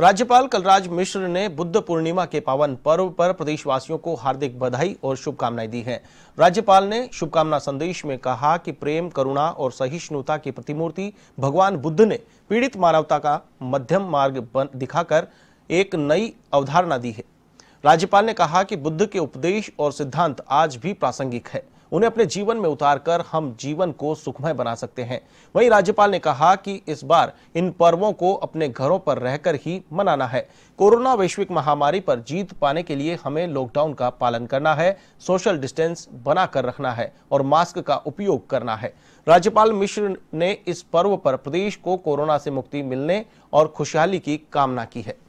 राज्यपाल कलराज मिश्र ने बुद्ध पूर्णिमा के पावन पर्व पर प्रदेशवासियों को हार्दिक बधाई और शुभकामनाएं दी हैं। राज्यपाल ने शुभकामना संदेश में कहा कि प्रेम करुणा और सहिष्णुता की प्रतिमूर्ति भगवान बुद्ध ने पीड़ित मानवता का मध्यम मार्ग दिखाकर एक नई अवधारणा दी है राज्यपाल ने कहा कि बुद्ध के उपदेश और सिद्धांत आज भी प्रासंगिक है उन्हें अपने जीवन में उतारकर हम जीवन को सुखमय बना सकते हैं वहीं राज्यपाल ने कहा कि इस बार इन पर्वों को अपने घरों पर रहकर ही मनाना है कोरोना वैश्विक महामारी पर जीत पाने के लिए हमें लॉकडाउन का पालन करना है सोशल डिस्टेंस बनाकर रखना है और मास्क का उपयोग करना है राज्यपाल मिश्र ने इस पर्व पर प्रदेश को कोरोना से मुक्ति मिलने और खुशहाली की कामना की है